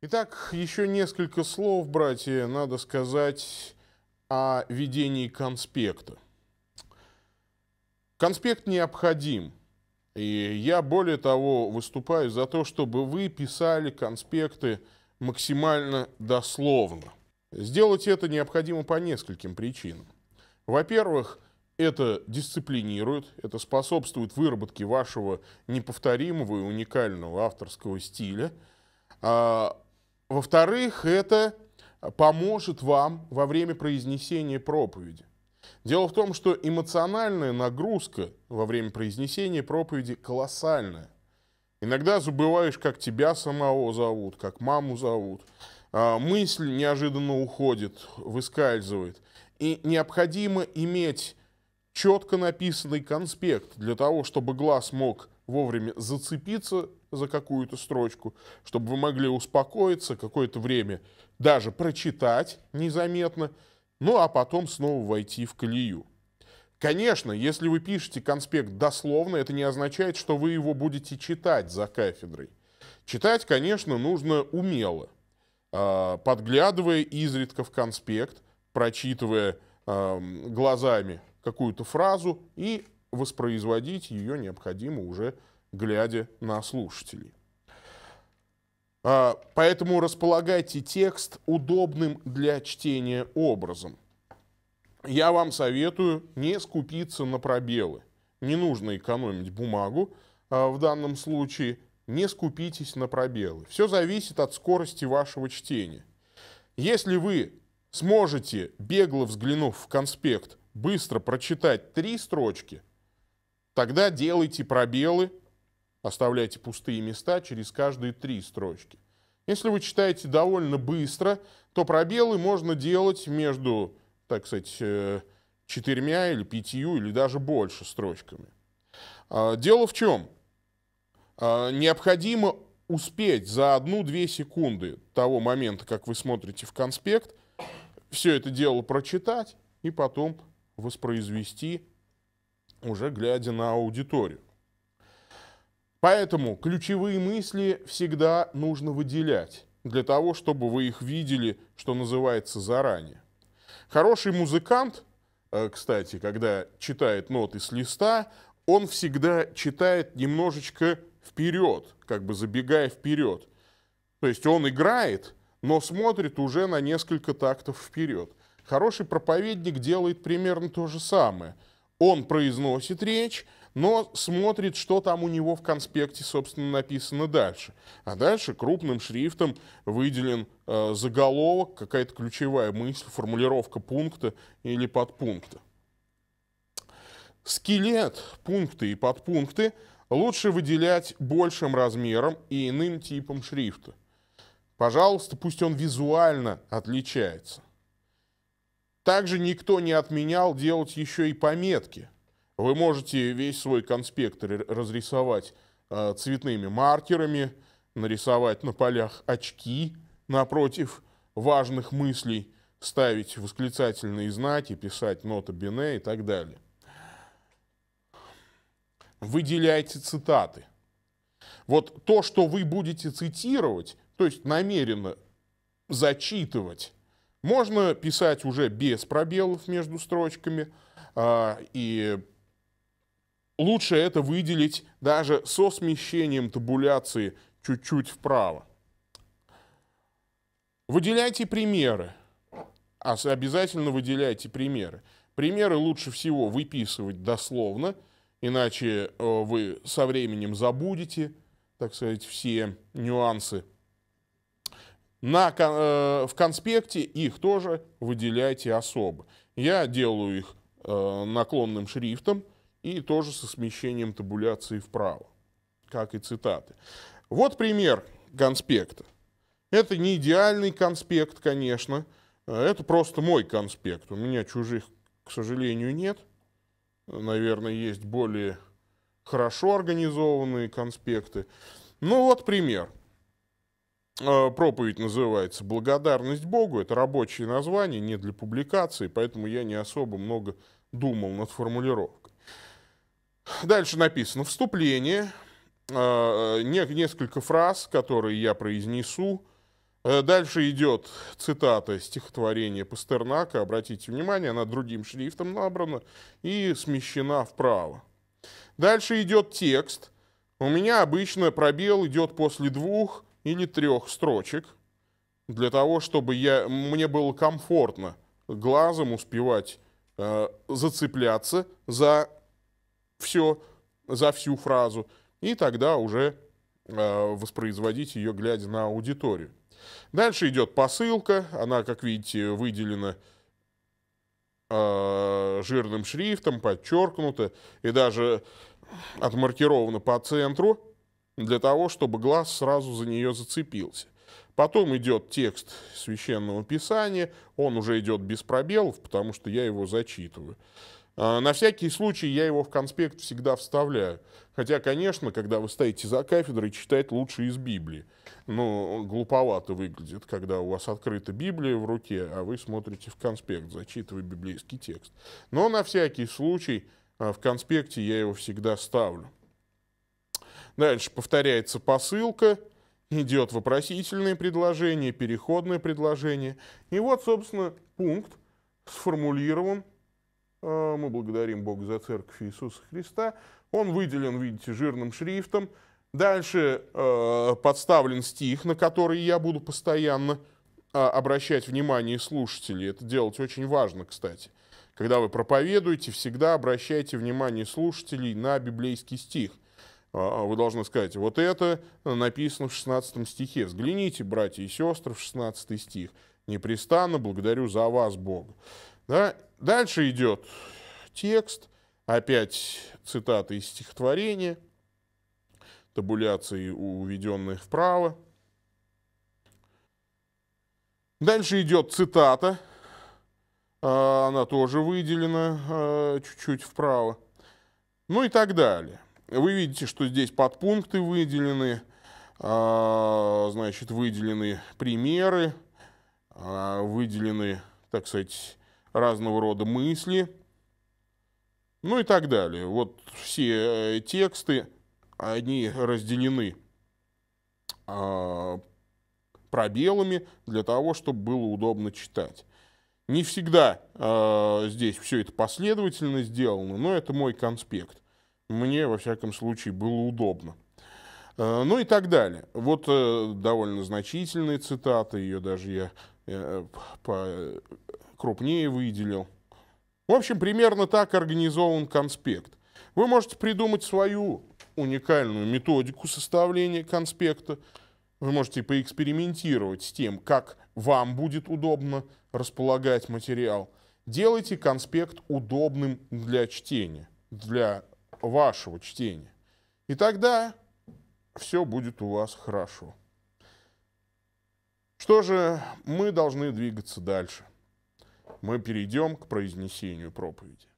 Итак, еще несколько слов, братья, надо сказать о ведении конспекта. Конспект необходим. И я, более того, выступаю за то, чтобы вы писали конспекты максимально дословно. Сделать это необходимо по нескольким причинам. Во-первых, это дисциплинирует, это способствует выработке вашего неповторимого и уникального авторского стиля а – во-вторых, это поможет вам во время произнесения проповеди. Дело в том, что эмоциональная нагрузка во время произнесения проповеди колоссальная. Иногда забываешь, как тебя самого зовут, как маму зовут. А, мысль неожиданно уходит, выскальзывает. И необходимо иметь четко написанный конспект для того, чтобы глаз мог вовремя зацепиться за какую-то строчку, чтобы вы могли успокоиться какое-то время, даже прочитать незаметно, ну а потом снова войти в колею. Конечно, если вы пишете конспект дословно, это не означает, что вы его будете читать за кафедрой. Читать, конечно, нужно умело, а, подглядывая изредка в конспект, прочитывая глазами какую-то фразу и воспроизводить ее необходимо уже глядя на слушателей. А, поэтому располагайте текст удобным для чтения образом. Я вам советую не скупиться на пробелы. Не нужно экономить бумагу а, в данном случае. Не скупитесь на пробелы. Все зависит от скорости вашего чтения. Если вы сможете, бегло взглянув в конспект, быстро прочитать три строчки – Тогда делайте пробелы, оставляйте пустые места через каждые три строчки. Если вы читаете довольно быстро, то пробелы можно делать между, так сказать, э, четырьмя или пятью или даже больше строчками. А, дело в чем? А, необходимо успеть за одну-две секунды того момента, как вы смотрите в конспект, все это дело прочитать и потом воспроизвести уже глядя на аудиторию. Поэтому ключевые мысли всегда нужно выделять, для того, чтобы вы их видели, что называется, заранее. Хороший музыкант, э, кстати, когда читает ноты с листа, он всегда читает немножечко вперед, как бы забегая вперед. То есть он играет, но смотрит уже на несколько тактов вперед. Хороший проповедник делает примерно то же самое – он произносит речь, но смотрит, что там у него в конспекте, собственно, написано дальше. А дальше крупным шрифтом выделен э, заголовок, какая-то ключевая мысль, формулировка пункта или подпункта. Скелет, пункты и подпункты лучше выделять большим размером и иным типом шрифта. Пожалуйста, пусть он визуально отличается. Также никто не отменял делать еще и пометки. Вы можете весь свой конспект разрисовать э, цветными маркерами, нарисовать на полях очки напротив важных мыслей, ставить восклицательные знаки, писать нота Бене и так далее. Выделяйте цитаты. Вот то, что вы будете цитировать, то есть намеренно зачитывать можно писать уже без пробелов между строчками, а, и лучше это выделить даже со смещением табуляции чуть-чуть вправо. Выделяйте примеры. Обязательно выделяйте примеры. Примеры лучше всего выписывать дословно, иначе э, вы со временем забудете, так сказать, все нюансы на, э, в конспекте их тоже выделяйте особо. Я делаю их э, наклонным шрифтом и тоже со смещением табуляции вправо, как и цитаты. Вот пример конспекта. Это не идеальный конспект, конечно. Э, это просто мой конспект. У меня чужих, к сожалению, нет. Наверное, есть более хорошо организованные конспекты. Ну вот пример. А, проповедь называется «Благодарность Богу». Это рабочее название, не для публикации, поэтому я не особо много думал над формулировкой. Дальше написано «Вступление». А, э, несколько фраз, которые я произнесу. Э, дальше идет цитата стихотворения Пастернака. Обратите внимание, она другим шрифтом набрана и смещена вправо. Дальше идет текст. У меня обычно пробел идет после двух – и не трех строчек, для того, чтобы я, мне было комфортно глазом успевать э, зацепляться за все, за всю фразу, и тогда уже э, воспроизводить ее, глядя на аудиторию. Дальше идет посылка, она, как видите, выделена э, жирным шрифтом, подчеркнуто и даже отмаркирована по центру для того, чтобы глаз сразу за нее зацепился. Потом идет текст священного писания, он уже идет без пробелов, потому что я его зачитываю. А, на всякий случай я его в конспект всегда вставляю. Хотя, конечно, когда вы стоите за кафедрой, читать лучше из Библии. но ну, глуповато выглядит, когда у вас открыта Библия в руке, а вы смотрите в конспект, зачитывая библейский текст. Но на всякий случай а, в конспекте я его всегда ставлю. Дальше повторяется посылка, идет вопросительное предложение, переходное предложение. И вот, собственно, пункт сформулирован. А, мы благодарим Бога за Церковь Иисуса Христа. Он выделен, видите, жирным шрифтом. Дальше а, подставлен стих, на который я буду постоянно а, обращать внимание слушателей. Это делать очень важно, кстати. Когда вы проповедуете, всегда обращайте внимание слушателей на библейский стих – а, а вы должны сказать, вот это написано в 16 стихе. Взгляните, братья и сестры, в 16 стих. «Непрестанно благодарю за вас, Бога». Да? Дальше идет текст, опять цитаты из стихотворения, табуляции, уведенные вправо. Дальше идет цитата, а, она тоже выделена чуть-чуть вправо, ну и так далее. Вы видите, что здесь подпункты выделены, а, значит, выделены примеры, а, выделены, так сказать, разного рода мысли, ну и так далее. Вот все э, тексты, они разделены а, пробелами для того, чтобы было удобно читать. Не всегда э, здесь все это последовательно сделано, но это мой конспект мне, во всяком случае, было удобно. Э, ну и так далее. Вот э, довольно значительные цитаты, ее даже я э, крупнее выделил. В общем, примерно так организован конспект. Вы можете придумать свою уникальную методику составления конспекта. Вы можете поэкспериментировать с тем, как вам будет удобно располагать материал. Делайте конспект удобным для чтения, для вашего чтения. И тогда все будет у вас хорошо. Что же, мы должны двигаться дальше. Мы перейдем к произнесению проповеди.